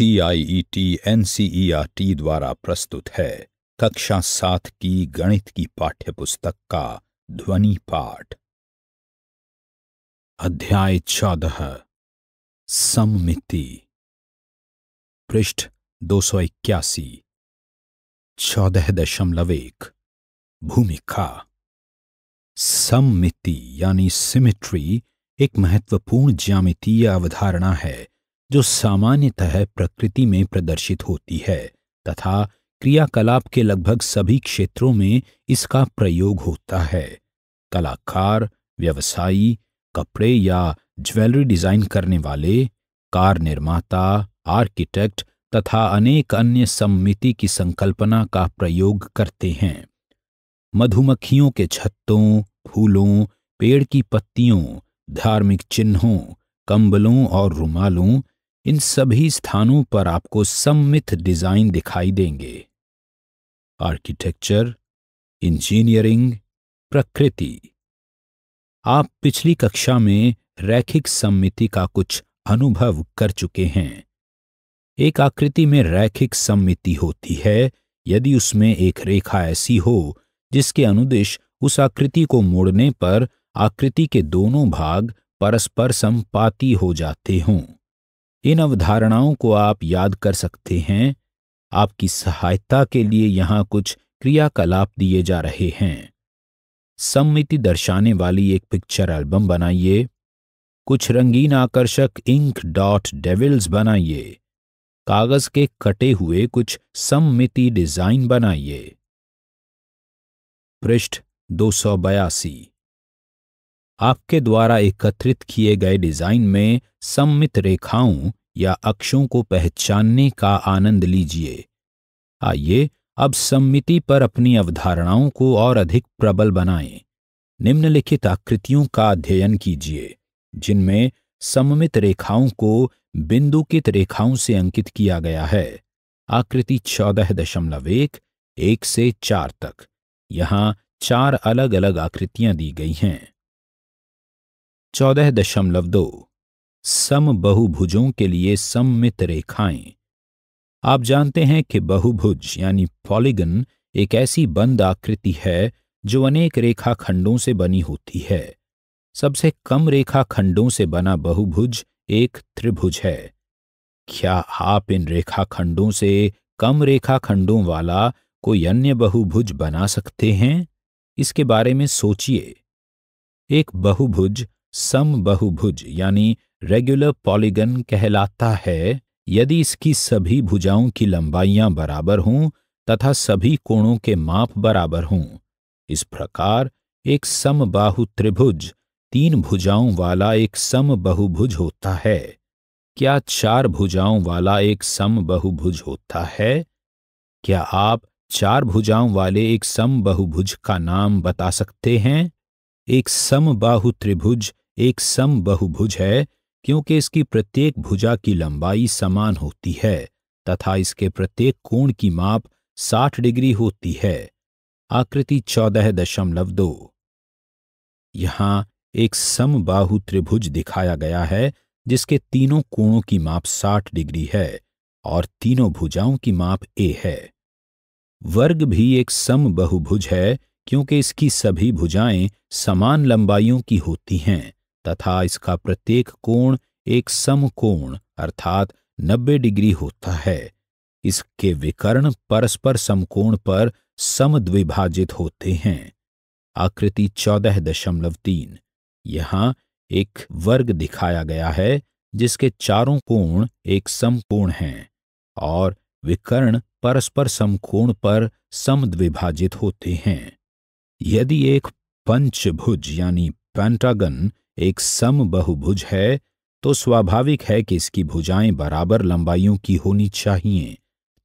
R T e e द्वारा प्रस्तुत है कक्षा सात की गणित की पाठ्यपुस्तक का ध्वनि पाठ अध्याय चौदह सममिति पृष्ठ दो सौ इक्यासी चौदह दशमलव एक भूमिका सममिति यानी सिमिट्री एक महत्वपूर्ण ज्यामितीय अवधारणा है जो सामान्यतः प्रकृति में प्रदर्शित होती है तथा क्रियाकलाप के लगभग सभी क्षेत्रों में इसका प्रयोग होता है कलाकार व्यवसायी कपड़े या ज्वेलरी डिजाइन करने वाले कार निर्माता आर्किटेक्ट तथा अनेक अन्य सम्मिति की संकल्पना का प्रयोग करते हैं मधुमक्खियों के छत्तों फूलों पेड़ की पत्तियों धार्मिक चिन्हों कंबलों और रुमालों इन सभी स्थानों पर आपको सम्मित डिजाइन दिखाई देंगे आर्किटेक्चर इंजीनियरिंग प्रकृति आप पिछली कक्षा में रैखिक सम्मिति का कुछ अनुभव कर चुके हैं एक आकृति में रैखिक सम्मिति होती है यदि उसमें एक रेखा ऐसी हो जिसके अनुदेश उस आकृति को मोड़ने पर आकृति के दोनों भाग परस्पर संपाती हो जाते हों इन अवधारणाओं को आप याद कर सकते हैं आपकी सहायता के लिए यहां कुछ क्रियाकलाप दिए जा रहे हैं सम्मिति दर्शाने वाली एक पिक्चर एल्बम बनाइए कुछ रंगीन आकर्षक इंक डॉट डेविल्स बनाइए कागज के कटे हुए कुछ सम्मिति डिजाइन बनाइए पृष्ठ दो सौ बयासी आपके द्वारा एकत्रित किए गए डिज़ाइन में सम्मित रेखाओं या अक्षों को पहचानने का आनंद लीजिए आइए अब सम्मिति पर अपनी अवधारणाओं को और अधिक प्रबल बनाएं। निम्नलिखित आकृतियों का अध्ययन कीजिए जिनमें सममित रेखाओं को बिंदुकित रेखाओं से अंकित किया गया है आकृति चौदह दशमलव एक एक से चार तक यहाँ चार अलग अलग आकृतियां दी गई हैं चौदह दशमलव दो सम बहुभुजों के लिए सममित रेखाएं आप जानते हैं कि बहुभुज यानी पॉलीगन एक ऐसी बंद आकृति है जो अनेक रेखाखंडों से बनी होती है सबसे कम रेखाखंडों से बना बहुभुज एक त्रिभुज है क्या आप इन रेखाखंडों से कम रेखाखंडों वाला कोई अन्य बहुभुज बना सकते हैं इसके बारे में सोचिए एक बहुभुज सम बहुभुज यानी रेगुलर पॉलीगन कहलाता है यदि इसकी सभी भुजाओं की लंबाइयां बराबर हों तथा सभी कोणों के माप बराबर हों इस प्रकार एक समबाहु त्रिभुज तीन भुजाओं वाला एक समबहुभुज होता है क्या चार भुजाओं वाला एक समबहुभुज होता है क्या आप चार भुजाओं वाले एक समबहुभुज का नाम बता सकते हैं एक समबाहु त्रिभुज एक सम बहुभुज है क्योंकि इसकी प्रत्येक भुजा की लंबाई समान होती है तथा इसके प्रत्येक कोण की माप 60 डिग्री होती है आकृति चौदह दशमलव दो यहाँ एक समबाहु त्रिभुज दिखाया गया है जिसके तीनों कोणों की माप 60 डिग्री है और तीनों भुजाओं की माप ए है वर्ग भी एक समबहुभुज है क्योंकि इसकी सभी भुजाएं समान लंबाइयों की होती हैं तथा इसका प्रत्येक कोण एक समकोण अर्थात 90 डिग्री होता है इसके विकर्ण परस्पर समकोण पर समद्विभाजित होते हैं आकृति चौदह दशमलव तीन यहाँ एक वर्ग दिखाया गया है जिसके चारों कोण एक समकोण हैं और विकर्ण परस्पर समकोण पर समद्विभाजित होते हैं यदि एक पंचभुज यानी पेंटागन एक सम बहुभुज है तो स्वाभाविक है कि इसकी भुजाएं बराबर लंबाइयों की होनी चाहिए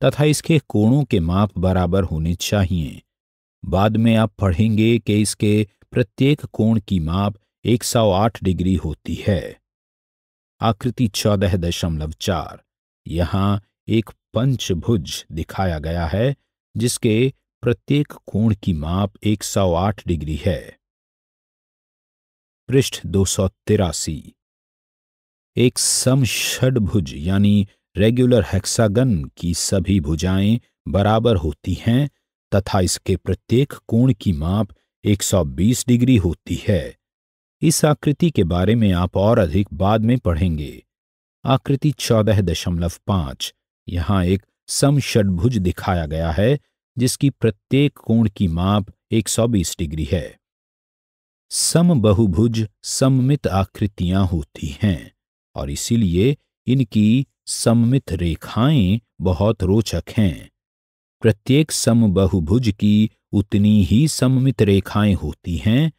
तथा इसके कोणों के माप बराबर होने चाहिए बाद में आप पढ़ेंगे कि इसके प्रत्येक कोण की माप 108 डिग्री होती है आकृति चौदह दशमलव चार यहाँ एक पंचभुज दिखाया गया है जिसके प्रत्येक कोण की माप 108 डिग्री है पृष्ठ दो सौ तिरासी एक समुज यानी रेगुलर हेक्सागन की सभी भुजाएं बराबर होती हैं तथा इसके प्रत्येक कोण की माप 120 डिग्री होती है इस आकृति के बारे में आप और अधिक बाद में पढ़ेंगे आकृति चौदह दशमलव पांच यहाँ एक समषडभुज दिखाया गया है जिसकी प्रत्येक कोण की माप 120 डिग्री है सम बहुभुज सममित आकृतियां होती हैं और इसीलिए इनकी सममित रेखाएं बहुत रोचक हैं प्रत्येक सम बहुभुज की उतनी ही सममित रेखाएं होती हैं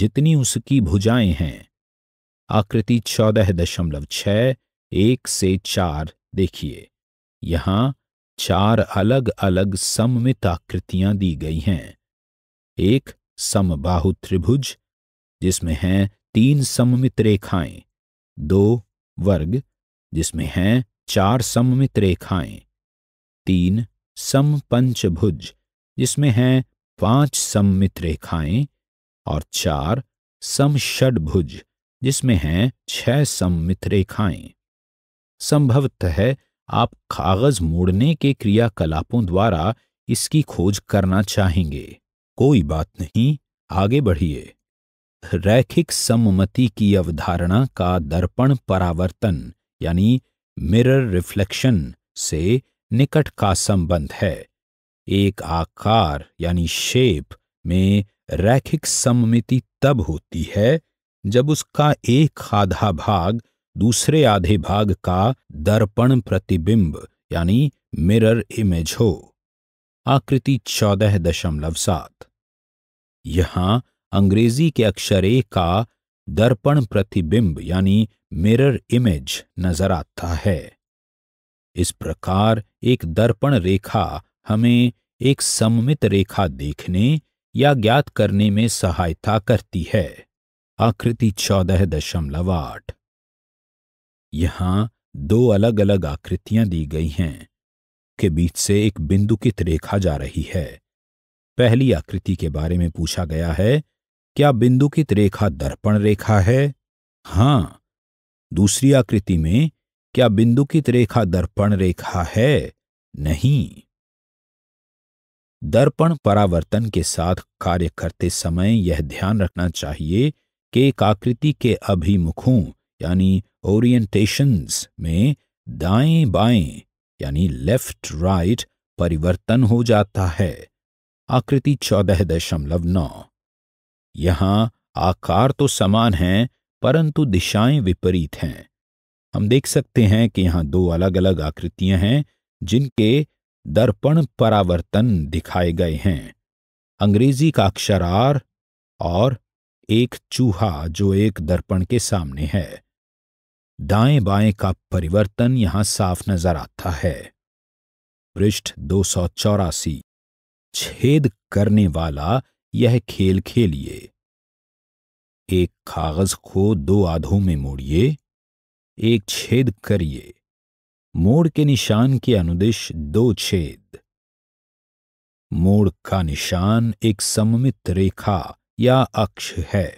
जितनी उसकी भुजाएं हैं आकृति चौदह दशमलव छह एक से चार देखिए यहाँ चार अलग अलग सममित आकृतियां दी गई हैं एक समबाहु त्रिभुज जिसमें हैं तीन सममित रेखाएं दो वर्ग जिसमें हैं चार सममित रेखाएं तीन सम पंचभुज जिसमें हैं पांच सममित रेखाएं और चार सम षडभुज जिसमें हैं छह सममित रेखाएं संभवतः आप कागज मोड़ने के क्रियाकलापों द्वारा इसकी खोज करना चाहेंगे कोई बात नहीं आगे बढ़िए रैखिक सममति की अवधारणा का दर्पण परावर्तन यानी मिरर रिफ्लेक्शन से निकट का संबंध है एक आकार यानी शेप में रैखिक सममिति तब होती है जब उसका एक आधा भाग दूसरे आधे भाग का दर्पण प्रतिबिंब यानी मिरर इमेज हो आकृति चौदह दशमलव सात यहां अंग्रेजी के अक्षर ए का दर्पण प्रतिबिंब यानी मिरर इमेज नजर आता है इस प्रकार एक दर्पण रेखा हमें एक सममित रेखा देखने या ज्ञात करने में सहायता करती है आकृति चौदह दशमलव आठ यहां दो अलग अलग आकृतियां दी गई हैं के बीच से एक बिंदुकित रेखा जा रही है पहली आकृति के बारे में पूछा गया है क्या बिंदुकित रेखा दर्पण रेखा है हाँ दूसरी आकृति में क्या बिंदुकित रेखा दर्पण रेखा है नहीं दर्पण परावर्तन के साथ कार्य करते समय यह ध्यान रखना चाहिए कि एक आकृति के अभिमुखों यानी ओरिएंटेशंस में दाएं बाएं यानी लेफ्ट राइट परिवर्तन हो जाता है आकृति चौदह दशमलव नौ यहाँ आकार तो समान हैं परंतु दिशाएं विपरीत हैं हम देख सकते हैं कि यहाँ दो अलग अलग आकृतियां हैं जिनके दर्पण परावर्तन दिखाए गए हैं अंग्रेजी का अक्षर आर और एक चूहा जो एक दर्पण के सामने है दाएं बाएं का परिवर्तन यहां साफ नजर आता है पृष्ठ दो सौ चौरासी छेद करने वाला यह खेल खेलिए एक कागज को दो आधों में मोड़िए एक छेद करिए मोड़ के निशान के अनुदिश दो छेद मोड़ का निशान एक सममित रेखा या अक्ष है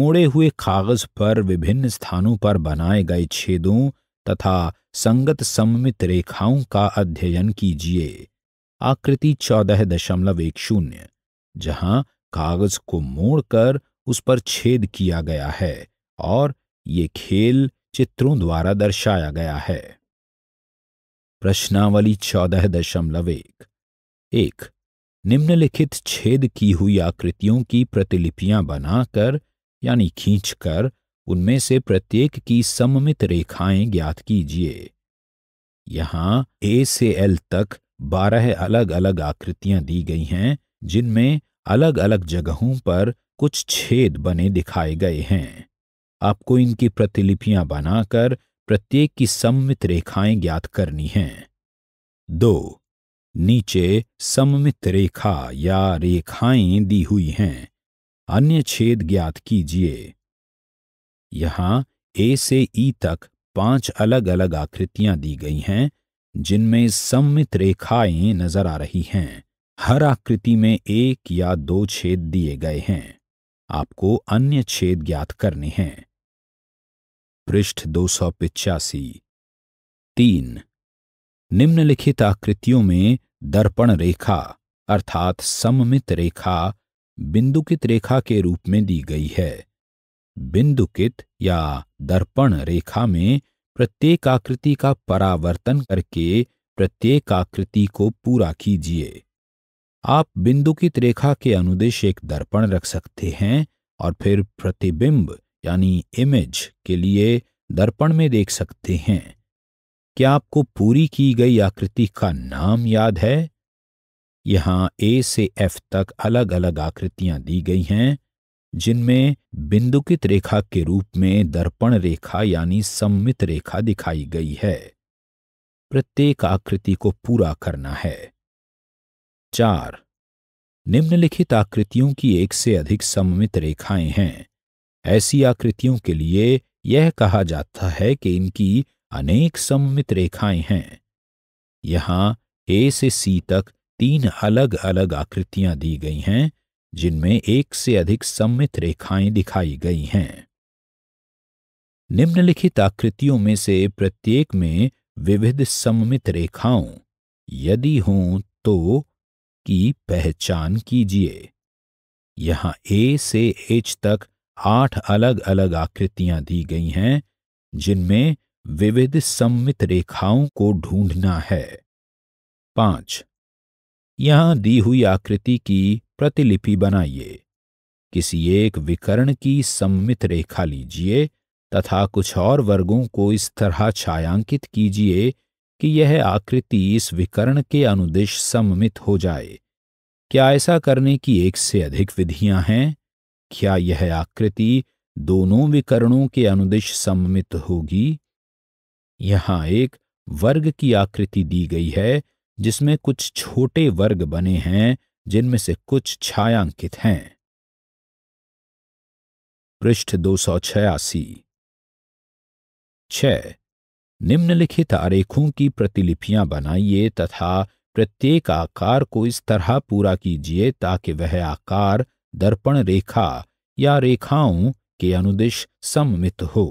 मोड़े हुए कागज पर विभिन्न स्थानों पर बनाए गए छेदों तथा संगत सममित रेखाओं का अध्ययन कीजिए आकृति चौदह दशमलव एक शून्य जहां कागज को मोड़कर उस पर छेद किया गया है और ये खेल चित्रों द्वारा दर्शाया गया है प्रश्नावली चौदह दशमलव एक एक निम्नलिखित छेद की हुई आकृतियों की प्रतिलिपियां बनाकर यानी खींचकर उनमें से प्रत्येक की सममित रेखाएं ज्ञात कीजिए यहां ए से एल तक बारह अलग अलग आकृतियां दी गई हैं जिनमें अलग अलग जगहों पर कुछ छेद बने दिखाए गए हैं आपको इनकी प्रतिलिपियां बनाकर प्रत्येक की सममित रेखाएं ज्ञात करनी हैं दो नीचे सममित रेखा या रेखाएं दी हुई हैं अन्य छेद ज्ञात कीजिए यहां ए से ई तक पांच अलग अलग आकृतियां दी गई हैं जिनमें सममित रेखाएं नजर आ रही हैं हर आकृति में एक या दो छेद दिए गए हैं आपको अन्य छेद ज्ञात करने हैं पृष्ठ दो सौ पिचासी तीन निम्नलिखित आकृतियों में दर्पण रेखा अर्थात सममित रेखा बिंदुकित रेखा के रूप में दी गई है बिंदुकित या दर्पण रेखा में प्रत्येक आकृति का परावर्तन करके प्रत्येक आकृति को पूरा कीजिए आप बिंदुकित रेखा के अनुदेश एक दर्पण रख सकते हैं और फिर प्रतिबिंब यानी इमेज के लिए दर्पण में देख सकते हैं क्या आपको पूरी की गई आकृति का नाम याद है यहाँ ए से एफ तक अलग अलग आकृतियां दी गई हैं जिनमें बिंदुकित रेखा के रूप में दर्पण रेखा यानी सम्मित रेखा दिखाई गई है प्रत्येक आकृति को पूरा करना है चार निम्नलिखित आकृतियों की एक से अधिक सममित रेखाएं हैं ऐसी आकृतियों के लिए यह कहा जाता है कि इनकी अनेक सममित रेखाएं हैं यहां ए से सी तक तीन अलग अलग आकृतियां दी गई हैं जिनमें एक से अधिक सममित रेखाएं दिखाई गई हैं निम्नलिखित आकृतियों में से प्रत्येक में विविध सममित रेखाओं यदि हों तो की पहचान कीजिए यहां ए से एच तक आठ अलग अलग आकृतियां दी गई हैं जिनमें विविध सम्मित रेखाओं को ढूंढना है पांच यहां दी हुई आकृति की प्रतिलिपि बनाइए किसी एक विकर्ण की सम्मित रेखा लीजिए तथा कुछ और वर्गों को इस तरह छायांकित कीजिए कि यह आकृति इस विकर्ण के अनुदेश सममित हो जाए क्या ऐसा करने की एक से अधिक विधियां हैं क्या यह आकृति दोनों विकर्णों के अनुदेश सममित होगी यहाँ एक वर्ग की आकृति दी गई है जिसमें कुछ छोटे वर्ग बने हैं जिनमें से कुछ छायांकित हैं पृष्ठ दो सौ छियासी छ निम्नलिखित आरेखों की प्रतिलिपियां बनाइए तथा प्रत्येक आकार को इस तरह पूरा कीजिए ताकि वह आकार दर्पण रेखा या रेखाओं के अनुदिश सममित हो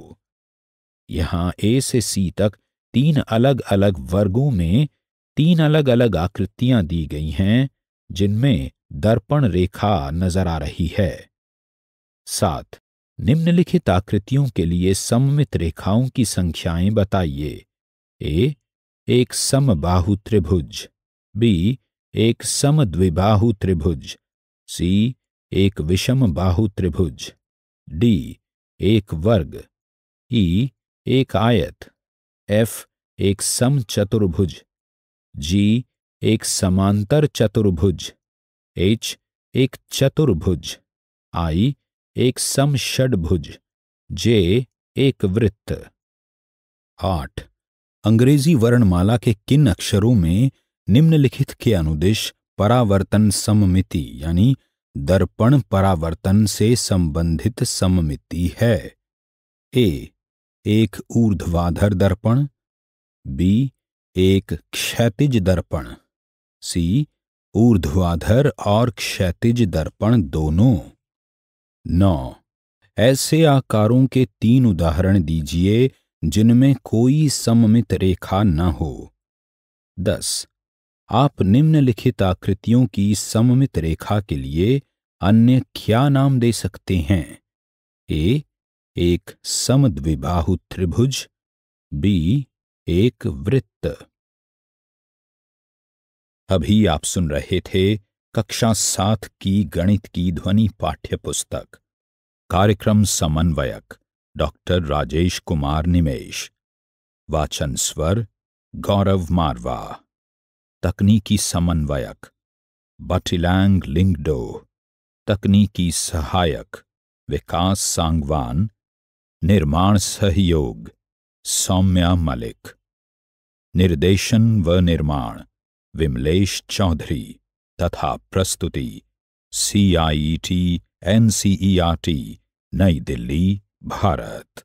यहाँ ए से सी तक तीन अलग अलग वर्गों में तीन अलग अलग आकृतियां दी गई हैं जिनमें दर्पण रेखा नजर आ रही है सात निम्नलिखित आकृतियों के लिए सममित रेखाओं की संख्याएं बताइए ए एक समबाहु त्रिभुज बी एक द्विबाहु त्रिभुज सी एक विषम बाहु त्रिभुज डी एक वर्ग ई e, एक आयत एफ एक सम चतुर्भुज जी एक समांतर चतुर्भुज एच एक चतुर्भुज आई एक समषडभुज जे एक वृत्त आठ अंग्रेजी वर्णमाला के किन अक्षरों में निम्नलिखित के अनुदेश परावर्तन सममिति यानी दर्पण परावर्तन से संबंधित सममिति है ए एक ऊर्ध्वाधर दर्पण बी एक क्षैतिज दर्पण सी ऊर्ध्वाधर और क्षैतिज दर्पण दोनों नौ ऐसे आकारों के तीन उदाहरण दीजिए जिनमें कोई सममित रेखा न हो दस आप निम्नलिखित आकृतियों की सममित रेखा के लिए अन्य क्या नाम दे सकते हैं ए एक समद्विबाहु त्रिभुज बी एक वृत्त अभी आप सुन रहे थे कक्षा सात की गणित की ध्वनि पाठ्य पुस्तक कार्यक्रम समन्वयक डॉक्टर राजेश कुमार निमेश वाचन स्वर गौरव मारवा तकनीकी समन्वयक बटिलैंग लिंगडो तकनीकी सहायक विकास सांगवान निर्माण सहयोग सौम्या मलिक निर्देशन व निर्माण विमलेश चौधरी तथा प्रस्तुति C I T N C E R T Nai Delhi Bharat